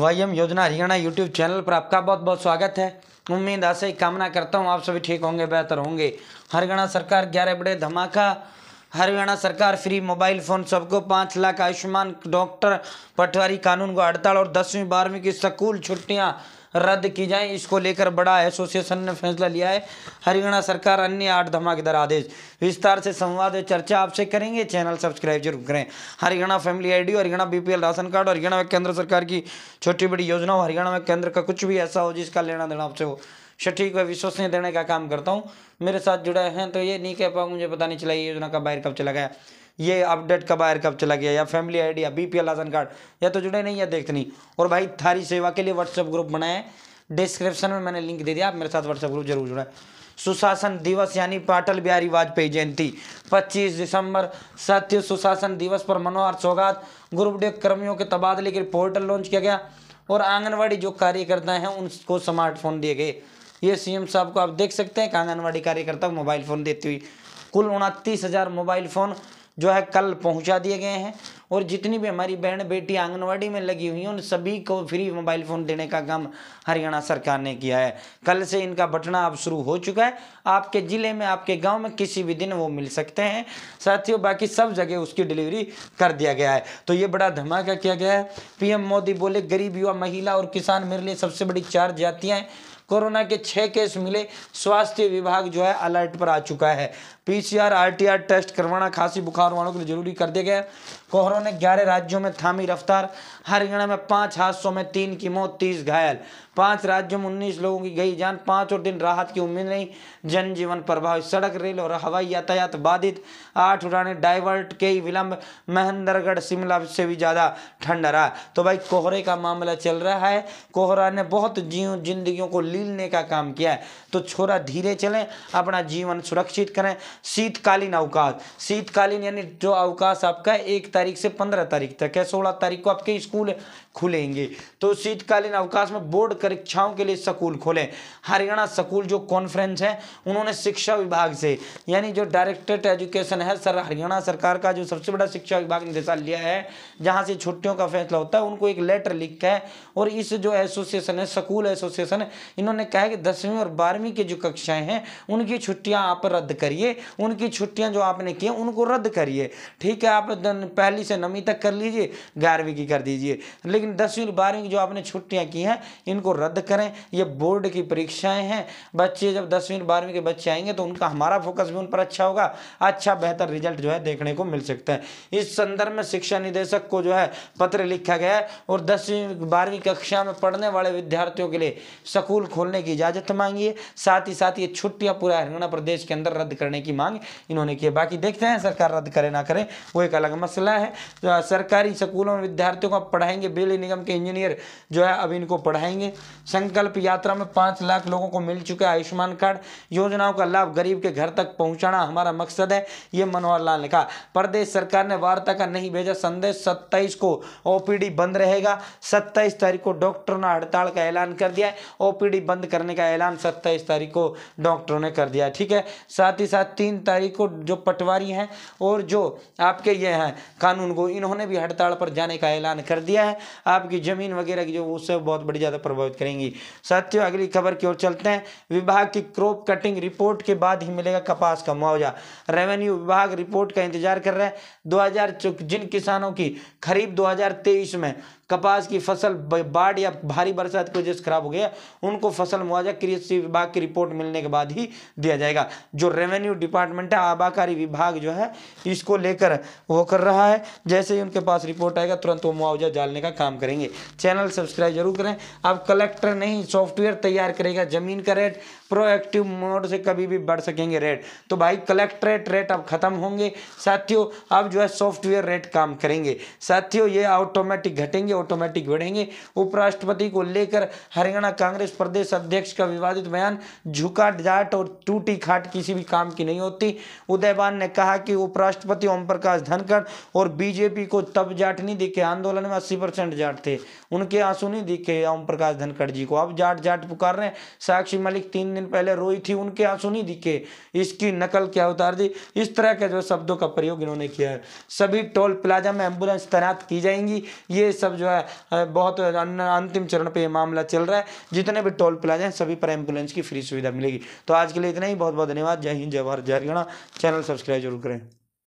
वयम योजना Haryana YouTube channel पर आपका बहुत बहुत स्वागत है उम्मीद आशा ही कामना करता हूँ आप सभी ठीक होंगे बेहतर होंगे हरियाणा सरकार ग्यारह बड़े धमाका हरियाणा सरकार फ्री मोबाइल फ़ोन सबको पाँच लाख आयुष्मान डॉक्टर पटवारी कानून को हड़ताल और दसवीं बारहवीं की स्कूल छुट्टियाँ रद्द की जाए इसको लेकर बड़ा एसोसिएशन ने फैसला लिया है हरियाणा सरकार अन्य आठ धमाकेदार आदेश विस्तार से संवाद चर्चा आपसे करेंगे चैनल सब्सक्राइब जरूर करें Haryana family ID Haryana BPL ration card Haryana में केंद्र सरकार की छोटी बड़ी योजना हरियाणा में केंद्र का कुछ भी ऐसा हो जिसका लेना देना आपसे हो सठीक व विश्वसनीय देने का काम करता हूँ मेरे साथ जुड़े हैं तो ये नहीं कह पाऊँ मुझे पता नहीं चला ये योजना का बाहर कब चला गया ये अपडेट कब आया कब चला गया या फैमिली आईडी या बी पी राशन कार्ड या तो जुड़े नहीं या देखते नहीं और भाई थारी सेवा के लिए व्हाट्सअप ग्रुप बनाए डिस्क्रिप्शन में मैंने लिंक दे दिया आप मेरे साथ व्हाट्सएप ग्रुप जरूर जुड़ा सुशासन दिवस यानी अटल बिहारी वाजपेयी जयंती 25 दिसंबर सत्य सुशासन दिवस पर मनोहर सौगात ग्रुप डे कर्मियों के तबादले के पोर्टल लॉन्च किया गया और आंगनवाड़ी जो कार्यकर्ता हैं उनको स्मार्टफोन दिए गए ये सीएम साहब को आप देख सकते हैं कि आंगनबाड़ी कार्यकर्ता मोबाइल फ़ोन देती हुई कुल उनतीस हज़ार मोबाइल फ़ोन जो है कल पहुंचा दिए गए हैं और जितनी भी हमारी बहन बेटी आंगनवाड़ी में लगी हुई हैं उन सभी को फ्री मोबाइल फ़ोन देने का काम हरियाणा सरकार ने किया है कल से इनका बटना अब शुरू हो चुका है आपके ज़िले में आपके गाँव में किसी भी दिन वो मिल सकते हैं साथियों बाकी सब जगह उसकी डिलीवरी कर दिया गया है तो ये बड़ा धमाका किया गया है पी मोदी बोले गरीब युवा महिला और किसान मेरे लिए सबसे बड़ी चार जातियाँ हैं कोरोना के छः केस मिले स्वास्थ्य विभाग जो है अलर्ट पर आ चुका है पीसीआर आरटीआर टेस्ट करवाना खांसी बुखार वालों के लिए जरूरी कर दिया गया कोहरों ने ग्यारह राज्यों में थामी रफ्तार हरियाणा में पाँच हादसों में तीन की मौत तीस घायल पांच राज्यों में उन्नीस लोगों की गई जान पांच और दिन राहत की उम्मीद नहीं जनजीवन प्रभावित सड़क रेल और हवाई यातायात बाधित आठ उड़ाने डाइवर्ट के विलंब महेंद्रगढ़ शिमला से भी ज़्यादा ठंडा रहा तो भाई कोहरे का मामला चल रहा है कोहरा ने बहुत जीव जिंदगी को ली ढीलने का काम किया है तो छोरा धीरे चलें अपना जीवन सुरक्षित करें शीतकालीन अवकाश शीतकालीन यानी जो अवकाश आपका एक तारीख से पंद्रह तारीख तक है सोलह तारीख को आपके स्कूल खुलेंगे तो शीतकालीन अवकाश में बोर्ड परीक्षाओं के लिए स्कूल खोलें हरियाणा स्कूल जो कॉन्फ्रेंस है उन्होंने शिक्षा विभाग से यानी जो डायरेक्टरेट एजुकेशन है सर हरियाणा सरकार का जो सबसे बड़ा शिक्षा विभाग निदेशालय है जहाँ से छुट्टियों का फैसला होता है उनको एक लेटर लिख के और इस जो एसोसिएशन है स्कूल एसोसिएशन इन्होंने कहा कि दसवीं और बारहवीं की जो कक्षाएं हैं उनकी छुट्टियां आप रद्द करिए उनकी छुट्टियां जो आपने की उनको रद्द करिए ठीक है आप तो पहली से नवी तक कर लीजिए ग्यारहवीं की कर दीजिए लेकिन लेकिन दसवीं और बारहवीं की जो आपने छुट्टियाँ की हैं इनको रद्द करें ये बोर्ड की परीक्षाएँ हैं बच्चे जब दसवीं और बारहवीं के बच्चे आएंगे तो उनका हमारा फोकस भी उन पर अच्छा होगा अच्छा बेहतर रिजल्ट जो है देखने को मिल सकता है इस संदर्भ में शिक्षा निदेशक को जो है पत्र लिखा गया है और दसवीं बारहवीं कक्षा में पढ़ने वाले विद्यार्थियों के लिए स्कूल खोलने की इजाज़त मांगी है साथ ही साथ ये छुट्टियां पूरा हरियाणा प्रदेश के अंदर रद्द करने की मांग इन्होंने की बाकी देखते हैं सरकार रद्द करे ना करे वो एक अलग मसला है तो सरकारी स्कूलों में विद्यार्थियों को पढ़ाएंगे बिल बिजली निगम के इंजीनियर जो है अब इनको पढ़ाएंगे संकल्प यात्रा में पांच लाख लोगों को मिल चुका है आयुष्मान कार्ड योजनाओं का लाभ गरीब के घर तक पहुंचाना हमारा मकसद है ये मनोहर लाल ने कहा प्रदेश सरकार ने वार्ता का नहीं भेजा संदेश सत्ताईस को ओपीडी बंद रहेगा सत्ताईस तारीख को डॉक्टरों ने हड़ताल का ऐलान कर दिया है ओपीडी बंद करने का ऐलान सत्ताईस तारीख को डॉक्टरों ने कर दिया ठीक है साथ ही साथ तीन तारीख को जो पटवारी हैं और जो आपके ये हैं कानून को इन्होंने भी हड़ताल पर जाने का ऐलान कर दिया है आपकी ज़मीन वगैरह की जो उससे बहुत बड़ी ज़्यादा प्रभावित करेंगी साथियों अगली खबर की ओर चलते हैं विभाग की क्रॉप कटिंग रिपोर्ट के बाद ही मिलेगा कपास का मुआवजा रेवेन्यू विभाग रिपोर्ट का इंतजार कर रहे हैं दो जिन किसानों की खरीफ दो में कपास की फसल बाढ़ या भारी बरसात की वजह से खराब हो गया उनको फसल मुआवजा कृषि विभाग की रिपोर्ट मिलने के बाद ही दिया जाएगा जो रेवेन्यू डिपार्टमेंट है आबाकारी विभाग जो है इसको लेकर वो कर रहा है जैसे ही उनके पास रिपोर्ट आएगा तुरंत वो मुआवजा डालने का काम करेंगे चैनल सब्सक्राइब जरूर करें अब कलेक्टर नहीं सॉफ्टवेयर तैयार करेगा जमीन का रेट प्रोएक्टिव मोड से कभी भी बढ़ सकेंगे रेट तो भाई कलेक्ट्रेट रेट अब खत्म होंगे साथियों अब जो है सॉफ्टवेयर रेट काम करेंगे साथियों ये ऑटोमेटिक घटेंगे ऑटोमेटिक बढ़ेंगे उपराष्ट्रपति को लेकर हरियाणा कांग्रेस प्रदेश अध्यक्ष का विवादित बयान झुका डाट और टूटी खाट किसी भी काम की नहीं होती उदयबान ने कहा कि उपराष्ट्रपति ओम प्रकाश धनखड़ और बीजेपी को तब जाट नहीं दिखे आंदोलन में अस्सी जाट थे उनके आंसू नहीं दिखे ओम प्रकाश धनखड़ जी को अब जाट जाट पुकार रहे साक्षी मलिक तीन दिन पहले रोई थी उनके आंसू नहीं दिखे इसकी नकल क्या उतार दी इस तरह के जो शब्दों का प्रयोग इन्होंने किया है सभी टोल प्लाजा में एम्बुलेंस तैनात की जाएंगी ये सब जो है बहुत अंतिम चरण पर मामला चल रहा है जितने भी टोल प्लाजा हैं सभी पर एम्बुलेंस की फ्री सुविधा मिलेगी तो आज के लिए इतना ही बहुत बहुत धन्यवाद जय हिंद जय भारत जय हरियाणा चैनल सब्सक्राइब जरूर करें